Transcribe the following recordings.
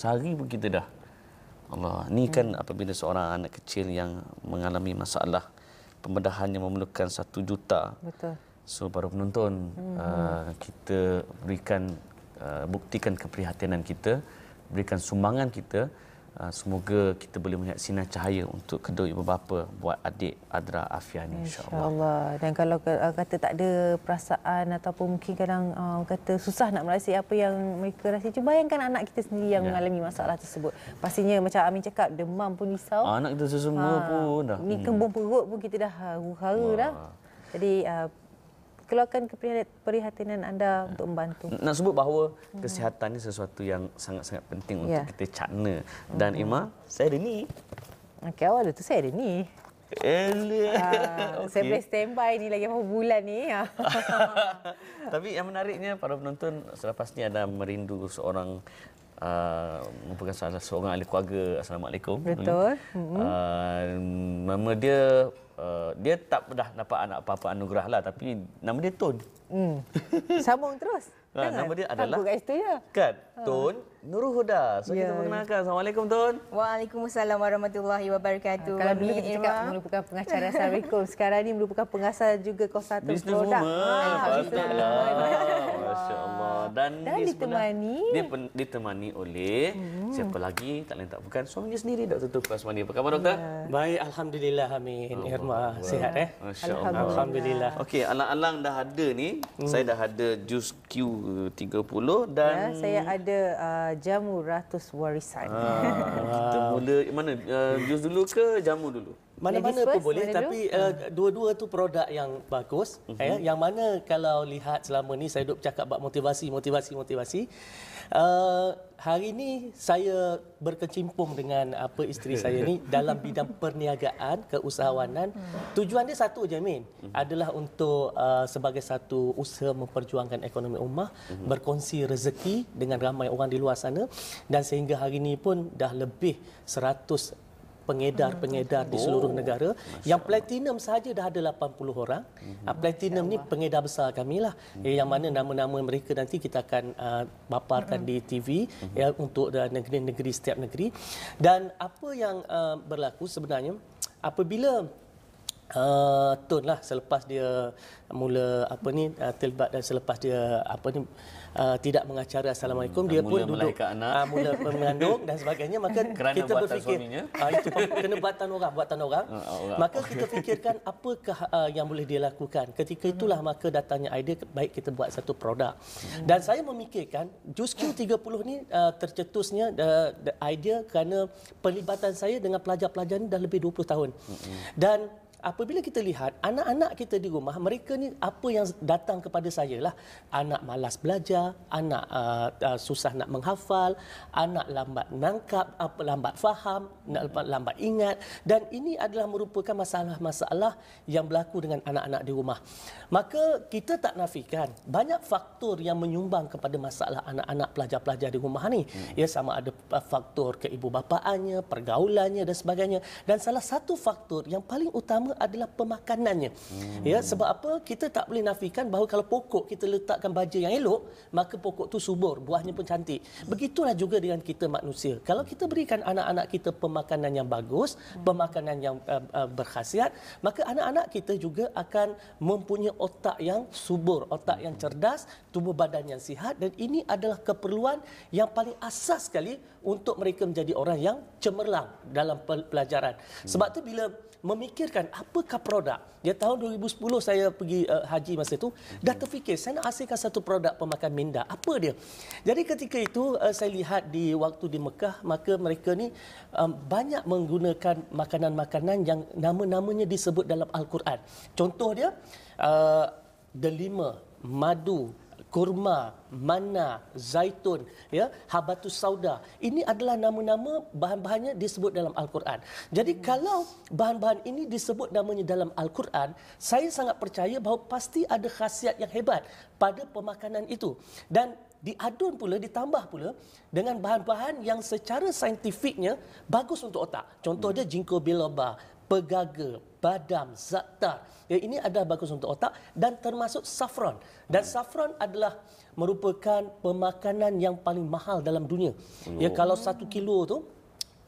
sehari pun kita dah Allah ni kan apabila seorang anak kecil yang mengalami masalah pembedahan yang memerlukan satu juta betul so para penonton hmm. uh, kita berikan uh, buktikan keprihatinan kita berikan sumbangan kita Ah, semoga kita boleh melihat sinar cahaya untuk kedua ibu bapa buat adik Adra Afiani insyaallah. Insyaallah. Dan kalau ah, kata tak ada perasaan ataupun mungkin kadang uh, kata susah nak merasai apa yang mereka rasa. Cuba bayangkan anak kita sendiri yang ya. mengalami masalah tersebut. Pastinya macam Amin cakap demam pun risau. Anak kita semua ha, pun dah. Ni hmm. kembung perut pun kita dah huru-hara dah. Jadi uh, keluarkan keprihatinan anda ya. untuk membantu. Nak sebut bahawa hmm. kesihatan ini sesuatu yang sangat-sangat penting untuk ya. kita cakna. Hmm. Dan hmm. Ima, saya ada ni. Okey, awal itu saya ada ni. Uh, okay. Ah, saya boleh standby ni lagi berapa bulan ni. Tapi yang menariknya para penonton selepas ni ada merindu seorang uh, merupakan salah seorang ahli keluarga. Assalamualaikum. Betul. Hmm. Uh, nama dia Eh, dia tak dah dapat anak apa-apa anugerah lah tapi nama dia Tun. Hmm. Sambung terus. Ha, nama dia adalah Kan ha. Tun ha. Nurul Huda. So yeah. kita ya. perkenalkan. Assalamualaikum Tun. Waalaikumsalam warahmatullahi wabarakatuh. Ha, kalau dulu kita cakap merupakan pengacara Assalamualaikum. Sekarang ini merupakan pengasal juga kos satu produk. Ah, ah, business woman. Pastilah. Masya Allah. Dan, Dan dia ditemani. Dia pen, ditemani oleh hmm. siapa lagi? Tak lain tak bukan suaminya sendiri Dr. Tuku Asmani. Apa khabar Doktor? Yeah. Baik. Alhamdulillah. Amin. Alhamdulillah. Sihat eh. Alhamdulillah. Alhamdulillah. Okey, anak-anak dah ada ni. Hmm. Saya dah ada jus Q30 dan ya, saya ada uh, jamu ratus warisan. Ah, kita mula mana uh, jus dulu ke jamu dulu? Mana-mana pun boleh mana tapi uh, dua-dua tu produk yang bagus mm-hmm. eh yang mana kalau lihat selama ni saya duk cakap bab motivasi motivasi motivasi uh, hari ni saya berkecimpung dengan apa isteri saya ni dalam bidang perniagaan keusahawanan hmm. tujuan dia satu je min hmm. adalah untuk uh, sebagai satu usaha memperjuangkan ekonomi ummah berkongsi rezeki dengan ramai orang di luar sana dan sehingga hari ni pun dah lebih 100 pengedar-pengedar oh. di seluruh negara. Masya yang platinum saja dah ada 80 orang. Mm-hmm. Platinum ni pengedar besar kami lah. Mm-hmm. Yang mana nama-nama mereka nanti kita akan ah, paparkan uh, mm-hmm. di TV mm-hmm. ya, untuk uh, negeri-negeri setiap negeri. Dan apa yang uh, berlaku sebenarnya apabila uh, tone lah selepas dia mula apa ni uh, terlibat dan selepas dia apa ni Uh, tidak mengacara assalamualaikum hmm, dia pun duduk anak. Uh, mula mengandung dan sebagainya maka Kerana kita berfikir uh, itu kena buatan orang buatan orang uh, maka kita fikirkan apakah uh, yang boleh dia lakukan ketika itulah hmm. maka datangnya idea baik kita buat satu produk hmm. dan saya memikirkan Juski 30 ni uh, tercetusnya uh, idea kerana pelibatan saya dengan pelajar-pelajar ni dah lebih 20 tahun hmm. dan apabila kita lihat anak-anak kita di rumah mereka ni apa yang datang kepada saya lah anak malas belajar anak uh, uh, susah nak menghafal anak lambat nangkap apa lambat faham lambat, lambat ingat dan ini adalah merupakan masalah-masalah yang berlaku dengan anak-anak di rumah maka kita tak nafikan banyak faktor yang menyumbang kepada masalah anak-anak pelajar-pelajar di rumah ni hmm. ya sama ada uh, faktor keibubapaannya pergaulannya dan sebagainya dan salah satu faktor yang paling utama adalah pemakanannya. Hmm. Ya, sebab apa? Kita tak boleh nafikan bahawa kalau pokok kita letakkan baja yang elok, maka pokok tu subur, buahnya pun cantik. Begitulah juga dengan kita manusia. Kalau kita berikan anak-anak kita pemakanan yang bagus, pemakanan yang uh, uh, berkhasiat, maka anak-anak kita juga akan mempunyai otak yang subur, otak yang cerdas, tubuh badan yang sihat dan ini adalah keperluan yang paling asas sekali untuk mereka menjadi orang yang cemerlang dalam pelajaran. Sebab tu bila memikirkan apakah produk? Ya tahun 2010 saya pergi uh, haji masa itu hmm dah terfikir saya nak hasilkan satu produk pemakan minda. Apa dia? Jadi ketika itu uh, saya lihat di waktu di Mekah maka mereka ni um, banyak menggunakan makanan-makanan yang nama-namanya disebut dalam Al-Quran. Contoh dia uh, delima, madu, kurma, mana, zaitun, ya, habatus sauda. Ini adalah nama-nama bahan-bahannya disebut dalam Al-Quran. Jadi hmm. kalau bahan-bahan ini disebut namanya dalam Al-Quran, saya sangat percaya bahawa pasti ada khasiat yang hebat pada pemakanan itu. Dan diadun pula, ditambah pula dengan bahan-bahan yang secara saintifiknya bagus untuk otak. Contohnya hmm. dia jingko biloba, pegaga, badam, zatar. Ya, ini adalah bagus untuk otak dan termasuk saffron. Dan hmm. saffron adalah merupakan pemakanan yang paling mahal dalam dunia. Ya, oh. kalau satu kilo tu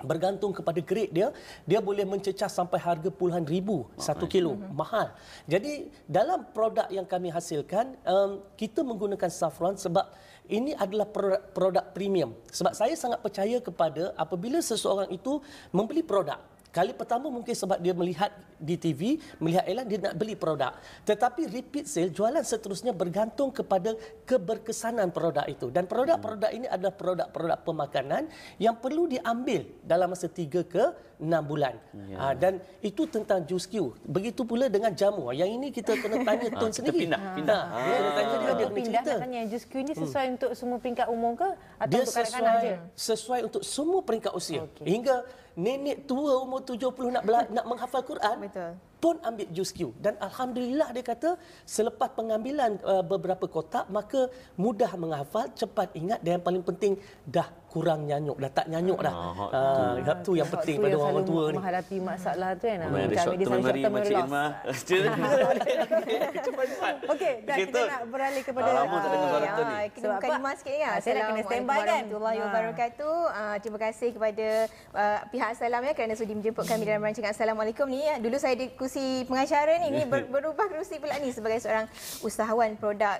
bergantung kepada grade dia, dia boleh mencecah sampai harga puluhan ribu Mahal. satu kilo. Hmm. Mahal. Jadi dalam produk yang kami hasilkan, um, kita menggunakan saffron sebab ini adalah produk, produk premium. Sebab saya sangat percaya kepada apabila seseorang itu membeli produk, Kali pertama mungkin sebab dia melihat di TV, melihat iklan dia nak beli produk. Tetapi repeat sale jualan seterusnya bergantung kepada keberkesanan produk itu. Dan produk-produk ini adalah produk-produk pemakanan yang perlu diambil dalam masa 3 ke 6 bulan. Ya. Ha, dan itu tentang juice cue. Begitu pula dengan jamu. Yang ini kita kena tanya ah, tuan ha, sendiri. Pindah. Ah, pindah. Ha. Ha. Kena tanya dia, dia kena pindah, cerita. Tanya, juice cue ini hmm. sesuai hmm. untuk semua peringkat umur ke? Atau dia untuk sesuai, kanak-kanak saja? sesuai untuk semua peringkat usia. Okay. Hingga nenek tua umur 70 nak, bela- nak menghafal Quran. Betul pun ambil jus Q dan alhamdulillah dia kata selepas pengambilan uh, beberapa kotak maka mudah menghafal cepat ingat dan yang paling penting dah kurang nyanyuk dah tak nyanyuk dah. Ah, ah tu yang penting pada orang tua ni. Menghadapi masalah tu kan. Macam ada short term memory macam Irma. cepat Okey, dan kita nak beralih kepada ah, lama tak dengar suara ya, tu ni. Kita buka lima sikit ya. Ah, saya nak kena standby kan. Warahmatullahi ah. wabarakatuh. Ah, terima kasih kepada ah, pihak salam ya kerana sudi menjemput kami dalam rancangan Assalamualaikum ni. Dulu saya di kursi pengacara ni, ni berubah kerusi pula ni sebagai seorang usahawan produk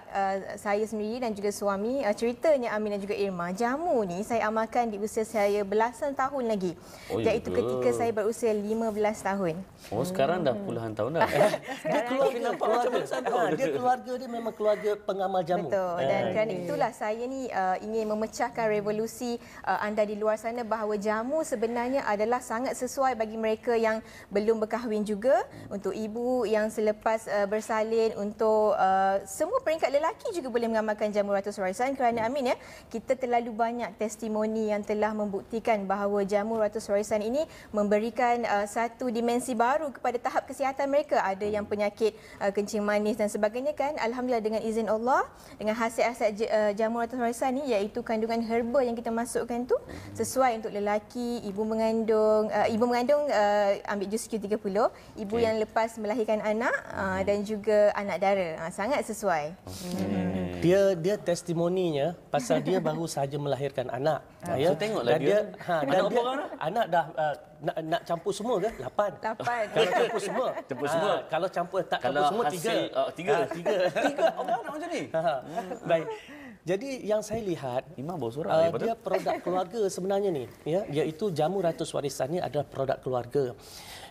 saya sendiri dan juga suami. Ceritanya Amin dan juga Irma, jamu ni saya amalkan di usia saya belasan tahun lagi. Oh, ya iaitu juga. ketika saya berusia 15 tahun. Oh hmm. sekarang dah puluhan tahun dah. Eh, dia keluarga dia nampak macam belasan tahun. Dia keluarga dia memang keluarga pengamal jamu. Betul. Dan eh. kerana itulah saya ni uh, ingin memecahkan revolusi uh, anda di luar sana bahawa jamu sebenarnya adalah sangat sesuai bagi mereka yang belum berkahwin juga untuk ibu yang selepas uh, bersalin untuk uh, semua peringkat lelaki juga boleh mengamalkan jamu ratus warisan kerana amin ya kita terlalu banyak testimoni testimoni yang telah membuktikan bahawa jamu ratus warisan ini memberikan uh, satu dimensi baru kepada tahap kesihatan mereka. Ada yang penyakit uh, kencing manis dan sebagainya kan. Alhamdulillah dengan izin Allah, dengan hasil-hasil j- uh, jamu ratus warisan ini iaitu kandungan herba yang kita masukkan tu sesuai untuk lelaki, ibu mengandung, uh, ibu mengandung uh, ambil jus Q30, ibu okay. yang lepas melahirkan anak uh, hmm. dan juga anak dara. Uh, sangat sesuai. Okay. Hmm. Dia dia testimoninya pasal dia baru saja melahirkan anak anak. Ah, ha, ya. So tengoklah dan dia. dia. Kan. Ha, anak berapa orang dah? Anak dah uh, nak, nak campur semua ke? Lapan. Lapan. kalau campur semua. Campur semua. Ha, kalau campur tak kalau campur semua, hasil, tiga. Uh, tiga. Ha, tiga. tiga orang nak macam ni. Ha, hmm. Baik. Jadi yang saya lihat Imam bawa surat uh, dia produk keluarga sebenarnya ni ya iaitu jamu ratus warisan ni adalah produk keluarga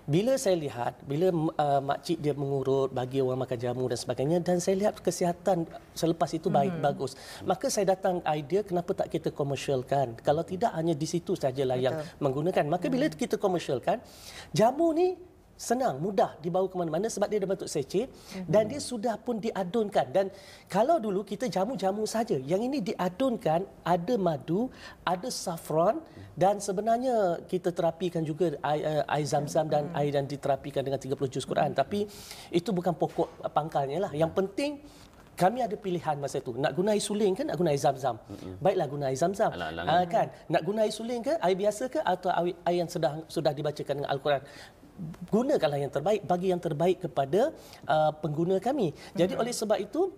bila saya lihat bila uh, makcik dia mengurut bagi orang makan jamu dan sebagainya dan saya lihat kesihatan selepas itu baik hmm bagus maka saya datang idea kenapa tak kita komersialkan kalau tidak hanya di situ sajalah Betul. yang menggunakan maka hmm bila kita komersialkan jamu ni senang mudah dibawa ke mana-mana sebab dia dah bentuk secit mhm. dan dia sudah pun diadunkan dan kalau dulu kita jamu-jamu saja yang ini diadunkan ada madu ada saffron dan sebenarnya kita terapikan juga air, eh, air zam-zam dan mhm. air dan diterapikan dengan 30 juz Quran tapi itu bukan pokok pangkalnya lah yang penting kami ada pilihan masa itu. Nak guna air suling ke nak guna air zam-zam? Mm-mm. Baiklah guna air zam-zam. Uh, kan? Nak guna air suling ke, air biasa ke atau air, yang sedang, sudah dibacakan dengan Al-Quran? gunakanlah yang terbaik bagi yang terbaik kepada uh, pengguna kami. Jadi mm-hmm. oleh sebab itu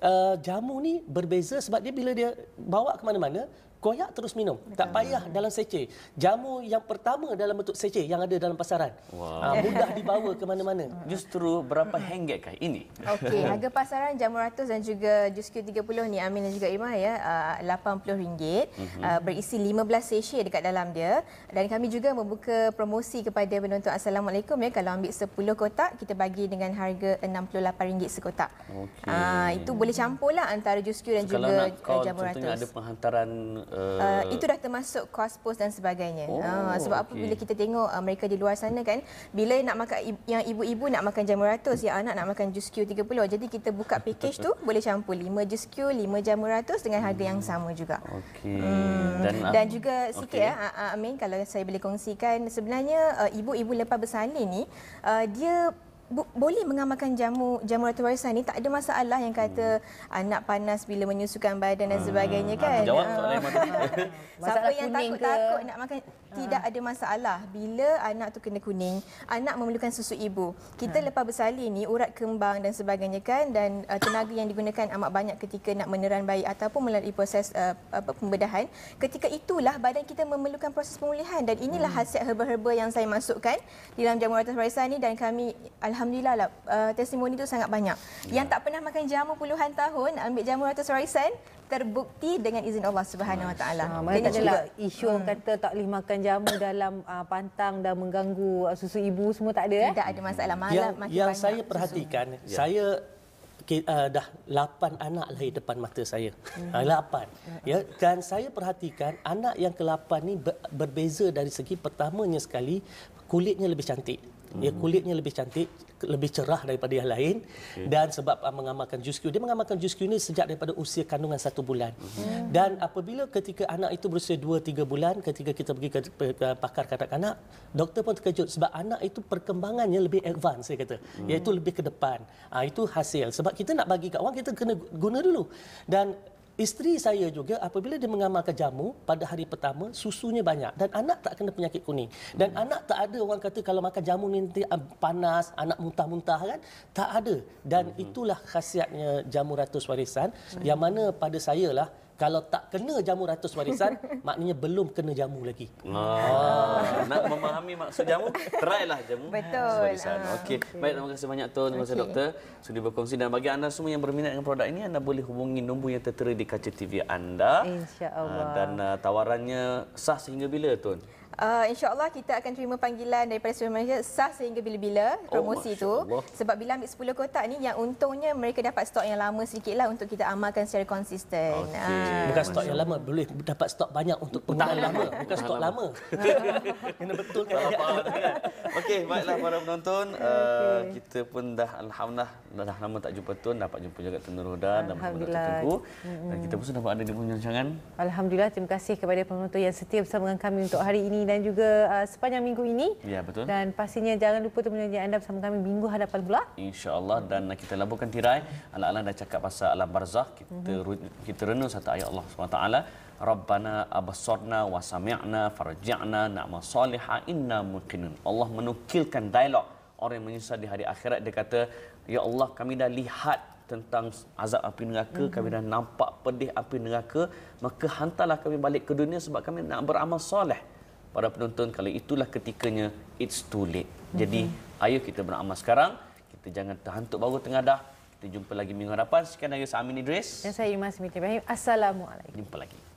uh, jamu ni berbeza sebab dia bila dia bawa ke mana-mana koyak terus minum. Betul. Tak payah dalam seceh. Jamu yang pertama dalam bentuk seceh yang ada dalam pasaran. Wow. Ah, mudah dibawa ke mana-mana. Justru berapa kah ini? Okey, harga pasaran jamu ratus dan juga jus Q30 ni Amin dan juga Ima ya, RM80. Ah, uh-huh. Mhm. Ah, berisi 15 seceh dekat dalam dia. Dan kami juga membuka promosi kepada penonton Assalamualaikum ya. Kalau ambil 10 kotak, kita bagi dengan harga RM68 sekotak. Okay. Uh, itu boleh campur lah antara jus Q dan so, juga eh, jamu ratus. Kalau nak call, ada penghantaran Uh, uh, itu dah termasuk kos pos dan sebagainya. Oh, uh, sebab okay. apa bila kita tengok uh, mereka di luar sana kan, bila nak makan yang ibu-ibu nak makan jamu ratus, yang anak nak makan jus Q 30. Jadi kita buka package tu boleh campur 5 jus Q, 5 jamu ratus dengan harga hmm. yang sama juga. Okay. Hmm. Dan, dan juga okay. sikit ya, uh, Amin kalau saya boleh kongsikan sebenarnya uh, ibu-ibu lepas bersalin ni uh, dia bu, boleh mengamalkan jamu jamu ratu warisan ni tak ada masalah yang kata hmm. anak ah, panas bila menyusukan badan dan hmm. sebagainya ah, kan. Aku jawab ah. soalan yang Siapa yang takut-takut nak makan hmm. tidak ada masalah bila anak tu kena kuning, anak memerlukan susu ibu. Kita hmm. lepas bersalin ni urat kembang dan sebagainya kan dan uh, tenaga yang digunakan amat banyak ketika nak meneran bayi ataupun melalui proses uh, apa pembedahan. Ketika itulah badan kita memerlukan proses pemulihan dan inilah hmm. hasil herba-herba yang saya masukkan di dalam jamu ratu warisan ni dan kami alhamdulillah alhamdulillah lah uh, testimoni tu sangat banyak. Ya. Yang tak pernah makan jamu puluhan tahun ambil jamu ratus warisan terbukti dengan izin Allah Subhanahu Wa Taala. ada lah isu hmm. kata tak boleh makan jamu dalam uh, pantang dan mengganggu uh, susu ibu semua tak ada eh? Tidak ada masalah malam yang, makin yang banyak. saya perhatikan susu. Ya. saya Uh, dah lapan anak lahir depan mata saya. Hmm. Uh, ah, 8. Hmm. Ya dan saya perhatikan anak yang ke-8 ni berbeza dari segi pertamanya sekali kulitnya lebih cantik. Hmm. Ya kulitnya lebih cantik, lebih cerah daripada yang lain okay. dan sebab ah, mengamalkan jus Q. Dia mengamalkan jus Q ini sejak daripada usia kandungan satu bulan. Hmm. Dan apabila ketika anak itu berusia dua tiga bulan ketika kita pergi ke, ke pakar kanak-kanak, doktor pun terkejut sebab anak itu perkembangannya lebih advance saya kata. Hmm. Iaitu lebih ke depan. Ha, itu hasil sebab kita nak bagi kat orang kita kena guna dulu. Dan Isteri saya juga apabila dia mengamalkan jamu pada hari pertama susunya banyak dan anak tak kena penyakit kuning dan hmm. anak tak ada orang kata kalau makan jamu ni nanti ah, panas anak muntah-muntah kan tak ada dan hmm. itulah khasiatnya jamu ratus warisan hmm. yang mana pada saya lah kalau tak kena jamu ratus warisan maknanya belum kena jamu lagi. Ah, ah. nak memahami maksud jamu, trylah jamu Betul. warisan. Ah. Okey, okay. baik terima kasih banyak tu terima kasih okay. doktor sudah berkongsi dan bagi anda semua yang berminat dengan produk ini anda boleh hubungi nombor yang tertera di kaca TV anda. insya ah, Dan uh, tawarannya sah sehingga bila tuan? uh, insyaallah kita akan terima panggilan daripada seluruh Malaysia sah sehingga bila-bila oh, promosi itu. sebab bila ambil 10 kotak ni yang untungnya mereka dapat stok yang lama sedikitlah untuk kita amalkan secara konsisten okay. uh. Ah. bukan stok yang lama boleh dapat stok banyak untuk pengguna lama bukan stok lama kena betul kan okey baiklah para penonton uh, okay. kita pun dah alhamdulillah dah, dah lama tak jumpa tun dapat jumpa juga Tun Nurudan dan Alhamdulillah. Dan kita pun sudah dapat ada di penyancangan Alhamdulillah terima kasih kepada penonton yang setia bersama dengan kami untuk hari ini dan juga uh, sepanjang minggu ini. Ya, betul. Dan pastinya jangan lupa temui anda bersama kami minggu hadapan pula. InsyaAllah. Dan kita labuhkan tirai. Alang-alang dah cakap pasal alam barzah. Kita, mm-hmm. kita renung satu ayat Allah SWT. Rabbana abasorna wa sami'na farja'na na'ma saliha inna muqinun. Allah menukilkan dialog orang yang menyusah di hari akhirat. Dia kata, Ya Allah kami dah lihat tentang azab api neraka mm kami dah nampak pedih api neraka maka hantarlah kami balik ke dunia sebab kami nak beramal soleh para penonton kalau itulah ketikanya it's too late. Mhm. Jadi mm-hmm. ayo kita beramal sekarang. Kita jangan terhantuk baru tengah dah. Kita jumpa lagi minggu hadapan. Sekian lagi saya Amin Idris. Dan saya Imas Mitri Ibrahim. Assalamualaikum. Jumpa lagi.